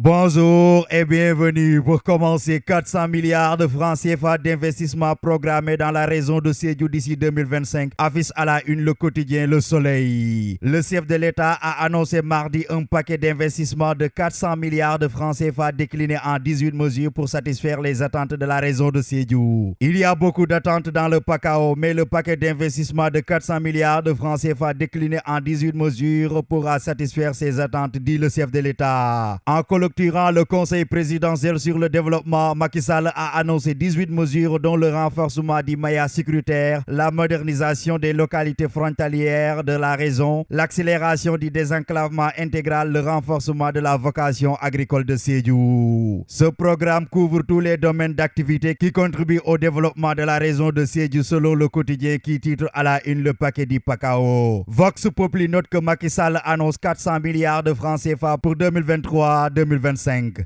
Bonjour et bienvenue pour commencer 400 milliards de francs CFA d'investissement programmés dans la raison de Sédhiou d'ici 2025. avis à la une le quotidien Le Soleil. Le chef de l'État a annoncé mardi un paquet d'investissements de 400 milliards de francs CFA décliné en 18 mesures pour satisfaire les attentes de la raison de Sédu. Il y a beaucoup d'attentes dans le PACAO, mais le paquet d'investissement de 400 milliards de francs CFA décliné en 18 mesures pourra satisfaire ces attentes, dit le chef de l'État. Structurant le conseil présidentiel sur le développement, Macky Sall a annoncé 18 mesures dont le renforcement du mayas sécuritaire, la modernisation des localités frontalières de la région, l'accélération du désenclavement intégral, le renforcement de la vocation agricole de Sédhiou. Ce programme couvre tous les domaines d'activité qui contribuent au développement de la raison de Sédhiou selon le quotidien qui titre à la une le paquet du Pacao. Vox Populi note que Macky Sall annonce 400 milliards de francs CFA pour 2023-2024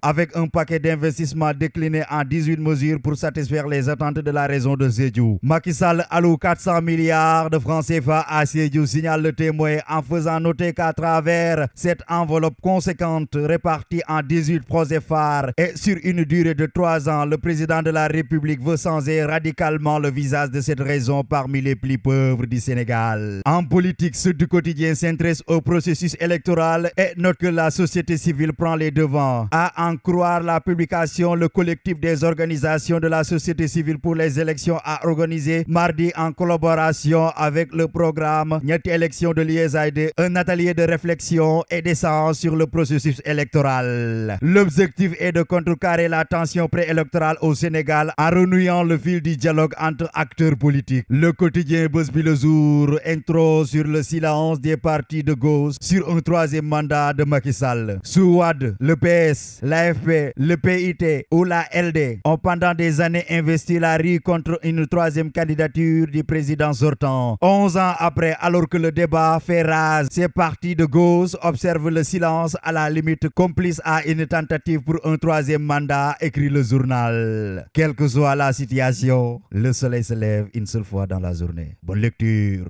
avec un paquet d'investissements déclinés en 18 mesures pour satisfaire les attentes de la raison de Sédiou. Macky Sall alloue 400 milliards de francs CFA à Sédiou, signale le témoin en faisant noter qu'à travers cette enveloppe conséquente répartie en 18 projets phares et sur une durée de 3 ans, le président de la République veut changer radicalement le visage de cette raison parmi les plus pauvres du Sénégal. En politique, ceux du quotidien s'intéressent au processus électoral et note que la société civile prend les devants à en croire la publication, le collectif des organisations de la société civile pour les élections a organisé mardi en collaboration avec le programme Niette Élections de l'ISAID un atelier de réflexion et d'essence sur le processus électoral. L'objectif est de contrecarrer la tension préélectorale au Sénégal en renouant le fil du dialogue entre acteurs politiques. Le quotidien Buzz le intro sur le silence des partis de gauche sur un troisième mandat de Macky Sall. Souad, le PS, l'AFP, le PIT ou la LD ont pendant des années investi la rue contre une troisième candidature du président sortant. Onze ans après, alors que le débat fait rase, ces partis de gauche observent le silence à la limite complice à une tentative pour un troisième mandat, écrit le journal. Quelle que soit la situation, le soleil se lève une seule fois dans la journée. Bonne lecture.